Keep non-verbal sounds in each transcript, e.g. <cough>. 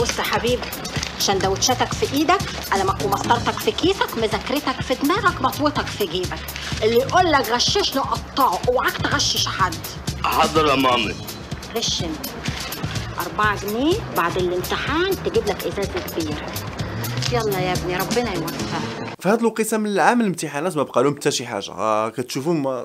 بص يا حبيبي سندوتشاتك في ايدك قلمك ومسطرتك في كيسك مذاكرتك في دماغك مطوتك في جيبك اللي يقول لك غششني قطعه اوعك تغشش حد حاضر يا مامي غش انت 4 جنيه بعد الامتحان تجيب لك ازازه كبيره يلا يا ابني ربنا يوفقك في هذا القسم من العام الامتحانات ما بقى لهم حتى شي حاجه آه، كتشوفوا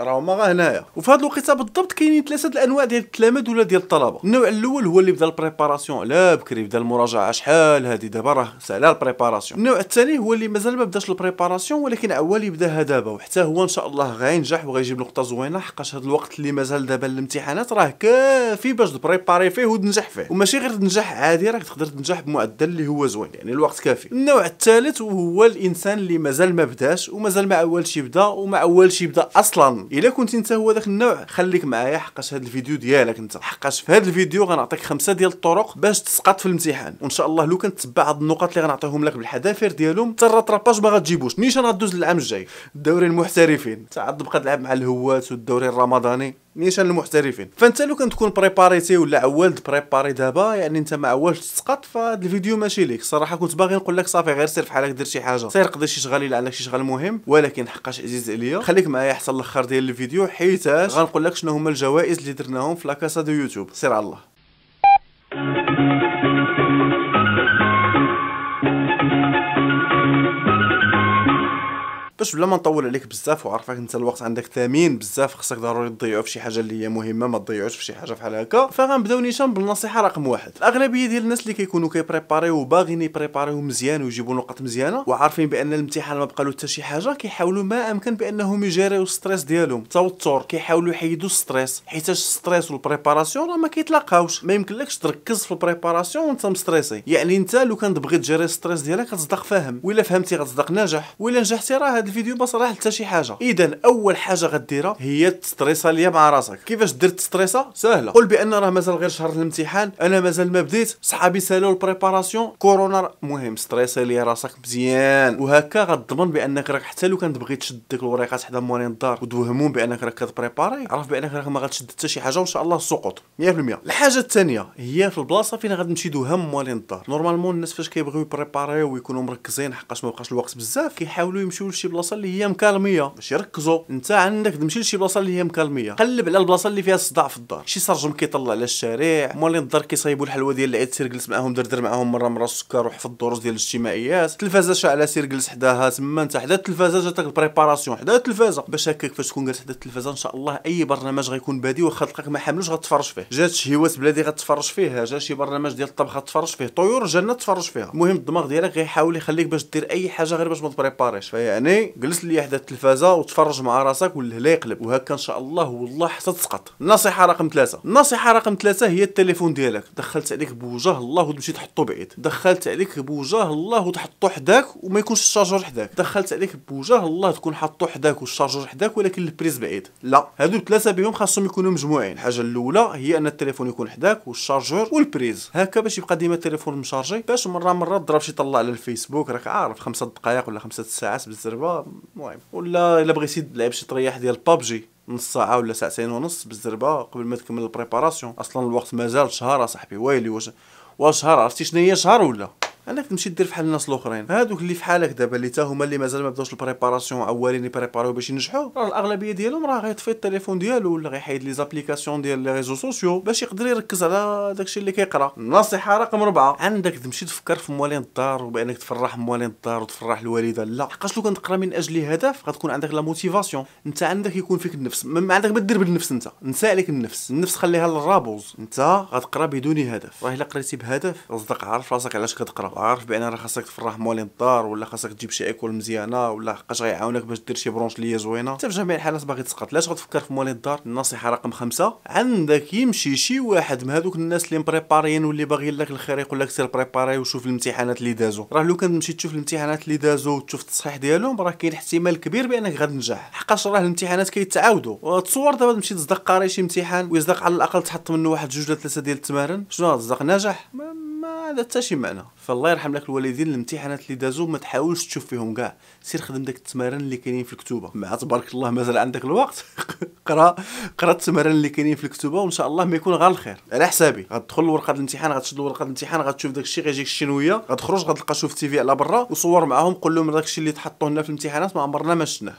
راه ما غا هنايا وفي هذا الوقيته بالضبط كاينين ثلاثه الانواع ديال التلاميذ ولا ديال الطلبه النوع الاول هو اللي بدا البريباراسيون لا بكري بدا المراجعه شحال هذه دابا راه سالا البريباراسيون النوع الثاني هو اللي مازال ما بداش البريباراسيون ولكن عوال يبداها دابا وحتى هو ان شاء الله غينجح وغيجيب نقطه زوينه حقاش هذا الوقت اللي مازال دابا الامتحانات راه كافي باش تبريباري فيه وتنجح فيه وماشي غير تنجح عادي راك تقدر تنجح بمعدل اللي هو زوين يعني الوقت كافي النوع الثالث وهو الانسان اللي مازال ما بداش ومازال ما اولش يبدا وما اولش يبدا اصلا الا كنت انت هو داك النوع خليك معايا حقاش هذا الفيديو ديالك انت حقاش في هذا الفيديو غنعطيك خمسه ديال الطرق باش تسقط في الامتحان وان شاء الله لو كنت تبع هاد النقط اللي غنعطيهم لك بالحذافير ديالهم حتى الرطراباج ما غتجيبوش نيشان غدوز للعام الجاي الدوري المحترفين تعاد تبقى تلعب مع الهوات والدوري الرمضاني نيشان المحترفين فانت لو كنت تكون بريباريتي ولا عوالد بريباري دابا يعني انت ما عوالش تسقط فهاد الفيديو ماشي ليك صراحه كنت باغي نقول لك صافي غير سير فحالك دير شي حاجه سير قضي شي شغل الا عندك شي شغل مهم ولكن حقاش عزيز عليا خليك معايا حتى الاخر ديال الفيديو حيتاش غنقول لك شنو هما الجوائز اللي درناهم في لاكاسا دو يوتيوب سير على الله باش بلا ما نطول عليك بزاف وعارفك انت الوقت عندك ثمين بزاف خصك ضروري تضيعو في شي حاجه اللي هي مهمه ما تضيعوش في شي حاجه بحال هكا فغنبداو نيشان بالنصيحه رقم واحد الاغلبيه ديال الناس اللي كيكونوا كيبريباريو وباغيين يبريباريو مزيان ويجيبوا نقط مزيانه وعارفين بان الامتحان ما بقى له حتى شي حاجه كيحاولوا ما امكن بانهم يجاريو الستريس ديالهم التوتر كيحاولوا يحيدوا الستريس حيت الستريس والبريباراسيون راه ما كيتلاقاوش ما يمكنلكش تركز في البريباراسيون وانت مستريسي يعني انت لو كان تبغي تجاري الستريس ديالك غتصدق فاهم ولا فهمتي غتصدق ناجح ولا نجحتي راه هاد الفيديو ما صرا حتى شي حاجه اذا اول حاجه غديرها هي تستريسا ليا مع راسك كيفاش درت التستريسه سهله قول بان راه مازال غير شهر الامتحان انا مازال ما بديت صحابي سالوا البريباراسيون كورونا مهم ستريسي ليا راسك مزيان وهكا غتضمن بانك راك حتى لو كان تبغي تشد ديك الوريقات حدا مورين الدار وتوهمون بانك راك كتبريباري عرف بانك راك ما غتشد حتى شي حاجه وان شاء الله سقوط 100% الحاجه الثانيه هي في البلاصه فين غتمشي دوهم مورين الدار نورمالمون الناس فاش كيبغيو يبريباريو ويكونوا مركزين حقاش ما بقاش الوقت بزاف كيحاولوا يمشيو لشي بلاصه البلاصه اللي هي مكالميه باش يركزوا انت عندك تمشي لشي بلاصه اللي هي مكالميه قلب على البلاصه اللي فيها الصداع في الدار شي سرجم كيطلع على الشارع مولين الدار كيصايبوا الحلوه ديال العيد سير جلس معاهم دردر معاهم مره مره السكر وحفظ الدروس ديال الاجتماعيات التلفازه شاعله سير جلس حداها تما انت حدا التلفازه جاتك البريباراسيون حدا التلفازه باش هكاك فاش تكون جالس حدا التلفازه ان شاء الله اي برنامج غيكون بادي واخا تلقاك ما حملوش غتفرج فيه جات شهيوات بلادي غتفرج فيها جا شي برنامج ديال الطبخ غتفرج فيه طيور جنة تفرج فيها المهم الدماغ ديالك غيحاول يخليك باش دير اي حاجه غير باش ما تبريباريش فيعني جلس لي حدا التلفازه وتفرج مع راسك والهلا يقلب وهكا ان شاء الله والله حتى تسقط النصيحه رقم ثلاثة النصيحه رقم ثلاثة هي التليفون ديالك دخلت عليك بوجه الله وتمشي تحطو بعيد دخلت عليك بوجه الله وتحطو حداك وما يكونش الشارجور حداك دخلت عليك بوجه الله تكون حاطو حداك والشارجور حداك ولكن البريز بعيد لا هادو الثلاثه بهم خاصهم يكونوا مجموعين الحاجه الاولى هي ان التليفون يكون حداك والشارجور والبريز هكا باش يبقى ديما التليفون مشارجي باش مره مره تضرب شي طلع على الفيسبوك راك عارف خمسة دقائق ولا خمسة ساعات بالزربه المهم ولا الا بغيتي تلعب شي طريح ديال بابجي نص ساعه ولا ساعتين ونص بالزربه قبل ما تكمل البريباراسيون اصلا الوقت مازال شهر اصاحبي ويلي واش واش شهر عرفتي شنو هي شهر ولا انك تمشي دير بحال الناس الاخرين هادوك اللي في حالك دابا اللي تا هما اللي مازال ما بداوش البريباراسيون اولين يبريباريو باش ينجحوا راه الاغلبيه ديالهم راه غيطفي التليفون ديالو ولا غيحيد لي زابليكاسيون ديال لي ريزو سوسيو باش يقدر يركز على داكشي اللي كيقرا النصيحه رقم أربعة عندك تمشي تفكر في موالين الدار وبانك تفرح موالين الدار وتفرح الوالده لا حقاش لو تقرا من اجل هدف غتكون عندك لا موتيفاسيون انت عندك يكون فيك النفس ما عندك ما دير بالنفس انت نسى عليك النفس النفس خليها للرابوز انت غتقرا بدون هدف راه الا قريتي بهدف اصدق عارف راسك علاش كتقرا غتبقى عارف بان راه خاصك تفرح موالين الدار ولا خاصك تجيب شي ايكول مزيانه ولا حقاش غيعاونك باش دير شي برونش ليا زوينه حتى في جميع الحالات باغي تسقط لاش غتفكر في موالين الدار النصيحه رقم خمسة عندك يمشي شي واحد من هذوك الناس اللي مبريباريين واللي باغيين لك الخير يقول لك سير بريباري وشوف الامتحانات اللي دازو راه لو كان مشيت تشوف الامتحانات اللي دازو وتشوف التصحيح ديالهم راه كاين احتمال كبير بانك غتنجح حقاش راه الامتحانات كيتعاودوا آه، تصور دابا تمشي تصدق قاري شي امتحان ويصدق على الاقل تحط منه واحد جوج ولا ثلاثه ديال التمارين شنو غتصدق ناجح هذا حتى شي معنى فالله يرحم لك الوالدين الامتحانات اللي دازو ما تحاولش تشوف فيهم كاع سير خدم داك التمارين اللي كاينين في الكتوبه مع تبارك الله مازال عندك الوقت <laughs> قرا قرا التمارين اللي كاينين في الكتوبه وان شاء الله ما يكون غير الخير على حسابي غتدخل لورقه الامتحان غتشد ورقه الامتحان غتشوف داك الشيء غيجيك الشنويه غتخرج غتلقى شوف تيفي على برا وصور معاهم قول لهم داك الشيء اللي تحطوه لنا في الامتحانات ما عمرنا ما شفناه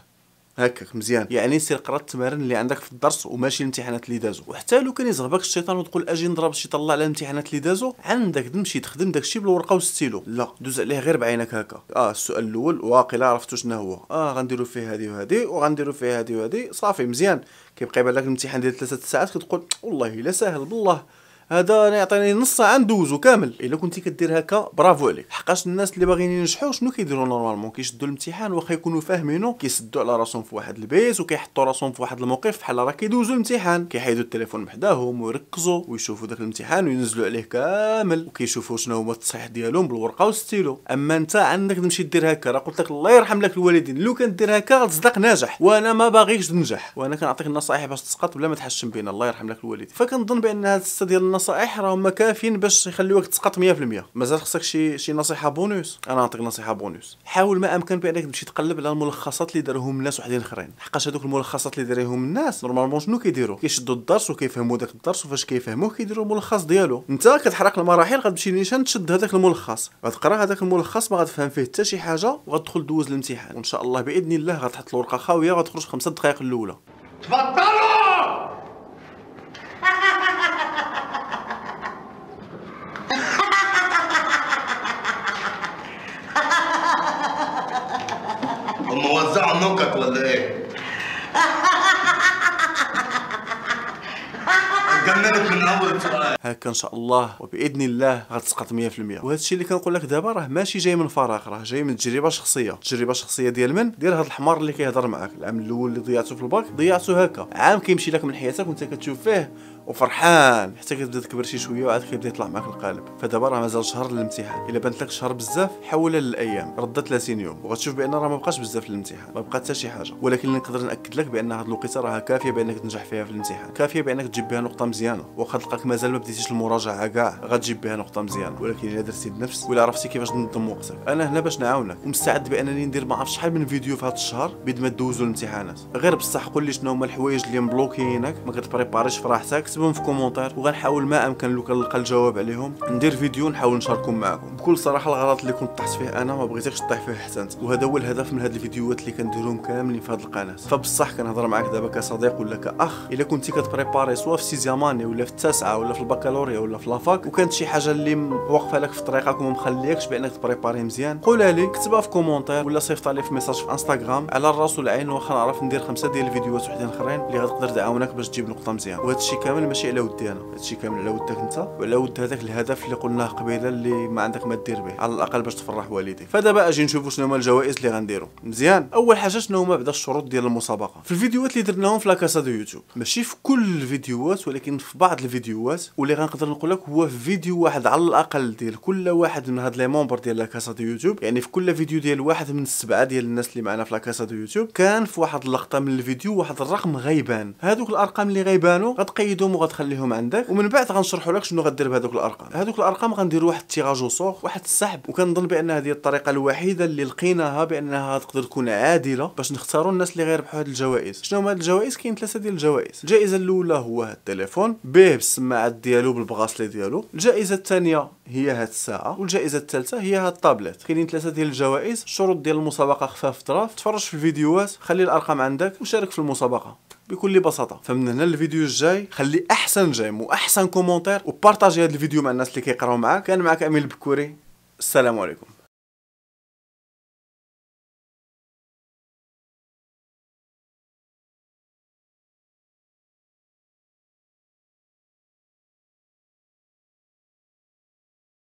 هكاك مزيان يعني سير قرا التمارين اللي عندك في الدرس وماشي الامتحانات اللي دازو وحتى لو كان يزربك الشيطان وتقول اجي نضرب شي طلع على الامتحانات اللي دازو عندك تمشي تخدم داكشي بالورقه والستيلو لا دوز عليه غير بعينك هكا اه السؤال الاول واقيلا عرفتو شنو هو اه غنديرو فيه هادي وهادي وغنديرو فيه هادي وهادي صافي مزيان كيبقى يبان لك الامتحان ديال ثلاثه ساعات كتقول والله الا ساهل بالله هذا يعطيني نص ساعه ندوزو كامل الا كنتي كدير هكا برافو عليك حقاش الناس اللي باغيين ينجحوا شنو كيديروا نورمالمون كيشدوا الامتحان واخا يكونوا فاهمينو كيسدوا على راسهم في واحد البيت وكيحطوا راسهم في واحد الموقف بحال راه كيدوزوا الامتحان كيحيدوا التليفون بحداهم حداهم ويركزوا ويشوفوا داك الامتحان وينزلوا عليه كامل وكيشوفوا شنو هو التصحيح ديالهم بالورقه والستيلو اما انت عندك تمشي دير هكا راه قلت لك الله يرحم لك الوالدين لو كان دير هكا تصدق ناجح وانا ما باغيكش تنجح وانا كنعطيك النصائح باش تسقط بلا ما تحشم بينا الله يرحم لك الوالدين فكنظن بان هذا ديال النصائح راهم كافيين باش يخليوك تسقط 100% مازال خصك شي شي نصيحه بونوس انا نعطيك نصيحه بونوس حاول ما امكن بانك تمشي تقلب على الملخصات اللي داروهم الناس وحدين اخرين حقاش هذوك الملخصات اللي داروهم الناس نورمالمون شنو كيديروا كيشدوا الدرس وكيفهموا داك الدرس وفاش كيفهموه كيديروا الملخص ديالو انت كتحرق المراحل غتمشي نيشان تشد هذاك الملخص غتقرا هذاك الملخص ما غتفهم فيه حتى شي حاجه وغتدخل دوز الامتحان وان شاء الله باذن الله غتحط الورقه خاويه وغتخرج خمسة دقائق الاولى تفضل جمدت من اول سؤال هكا ان شاء الله وباذن الله غتسقط 100% وهذا الشيء اللي كنقول لك دابا راه ماشي جاي من فراغ راه جاي من تجربه شخصيه تجربه شخصيه ديال من ديال هذا الحمار اللي كيهضر معاك العام الاول اللي ضيعته في الباك ضيعته هكا عام كيمشي لك من حياتك وانت كتشوف فيه وفرحان حتى كتبدا تكبر شي شويه وعاد كيبدا يطلع معاك القالب فدابا راه مازال شهر للامتحان الا بانت لك شهر بزاف حولها للايام ردها 30 يوم وغتشوف بان راه ما بقاش بزاف للامتحان ما بقى حتى شي حاجه ولكن اللي نقدر ناكد لك بان هاد الوقيته راه كافيه بانك تنجح فيها في الامتحان كافيه بانك تجيب بها نقطه مزيانه واخا تلقاك مازال ما بديتيش المراجعه كاع غتجيب بها نقطه مزيانه ولكن الا درتي بنفس ولا عرفتي كيفاش تنظم وقتك انا هنا باش نعاونك ومستعد بانني ندير ما شحال من فيديو في هذا الشهر بيد ما دوزو الامتحانات غير بصح قول لي شنو هما الحوايج اللي مبلوكيينك ما كتبريباريش فراحتك كتبهم في كومونتير وغنحاول ما امكن لو كنلقى الجواب عليهم ندير فيديو نحاول نشاركهم معكم بكل صراحه الغلط اللي كنت طحت فيه انا ما بغيتكش تطيح فيه حتى انت وهذا هو الهدف من هاد الفيديوهات اللي كنديرهم كاملين في هاد القناه فبصح كنهضر معاك دابا كصديق ولا كاخ الا كنتي كتبريباري سوا في سيزياماني ولا في التاسعه ولا في البكالوريا ولا في لافاك وكانت شي حاجه اللي واقفه لك في طريقك وما مخليكش بانك تبريباري مزيان قولها لي كتبها في كومونتير ولا صيفطها لي في ميساج في انستغرام على الراس والعين واخا نعرف ندير خمسه ديال الفيديوهات وحدين اخرين اللي غتقدر تعاونك باش تجيب نقطه مزيان وهذا الشيء كامل كامل ماشي على ودي انا هادشي كامل على ودك انت وعلى ود هذاك الهدف اللي قلناه قبيله اللي ما عندك ما دير به على الاقل باش تفرح والديك فدابا اجي نشوفوا شنو هما الجوائز اللي غنديروا مزيان اول حاجه شنو هما بعد الشروط ديال المسابقه في الفيديوهات اللي درناهم في لاكاسا دو يوتيوب ماشي في كل الفيديوهات ولكن في بعض الفيديوهات واللي غنقدر نقول لك هو في فيديو واحد على الاقل ديال كل واحد من هاد لي مونبر ديال لاكاسا دو يوتيوب يعني في كل فيديو ديال واحد من السبعه ديال الناس اللي معنا في لاكاسا دو يوتيوب كان في واحد اللقطه من الفيديو واحد الرقم غيبان هذوك الارقام اللي غيبانو غتقيدهم غتاخذهم وغتخليهم عندك ومن بعد غنشرحوا لك شنو غدير بهذوك الارقام هذوك الارقام غنديروا واحد التيراج وسوق واحد السحب وكنظن بان هذه الطريقه الوحيده اللي لقيناها بانها تقدر تكون عادله باش نختاروا الناس اللي غيربحوا هذه الجوائز شنو هما الجوائز كاين ثلاثه ديال الجوائز الجائزه الاولى هو هاد التليفون به بالسماعات ديالو بالبغاصلي ديالو الجائزه الثانيه هي هاد الساعه والجائزه الثالثه هي هاد الطابلت كاينين ثلاثه ديال الجوائز الشروط ديال المسابقه خفاف طراف تفرج في الفيديوهات خلي الارقام عندك وشارك في المسابقه بكل بساطه فمن هنا الفيديو الجاي خلي احسن جيم واحسن كومونتير وبارطاجي هذا الفيديو مع الناس اللي كيقراو معاك كان معك اميل البكوري السلام عليكم